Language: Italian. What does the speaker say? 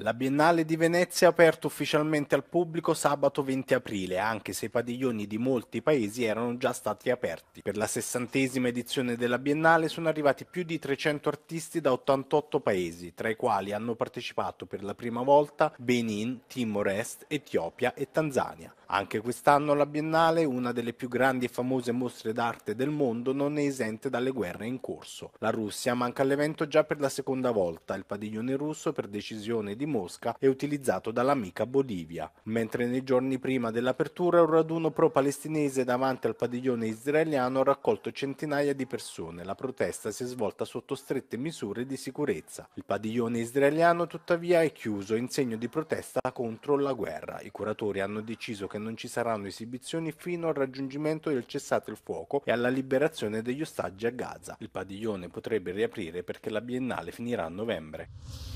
La Biennale di Venezia è aperta ufficialmente al pubblico sabato 20 aprile, anche se i padiglioni di molti paesi erano già stati aperti. Per la sessantesima edizione della Biennale sono arrivati più di 300 artisti da 88 paesi, tra i quali hanno partecipato per la prima volta Benin, Timor Est, Etiopia e Tanzania. Anche quest'anno la Biennale, una delle più grandi e famose mostre d'arte del mondo, non è esente dalle guerre in corso. La Russia manca all'evento già per la seconda volta, il padiglione russo per decisione di Mosca è utilizzato dall'amica Bolivia, mentre nei giorni prima dell'apertura un raduno pro-palestinese davanti al padiglione israeliano ha raccolto centinaia di persone. La protesta si è svolta sotto strette misure di sicurezza. Il padiglione israeliano tuttavia è chiuso in segno di protesta contro la guerra. I curatori hanno deciso che che non ci saranno esibizioni fino al raggiungimento del cessate il fuoco e alla liberazione degli ostaggi a Gaza. Il padiglione potrebbe riaprire perché la biennale finirà a novembre.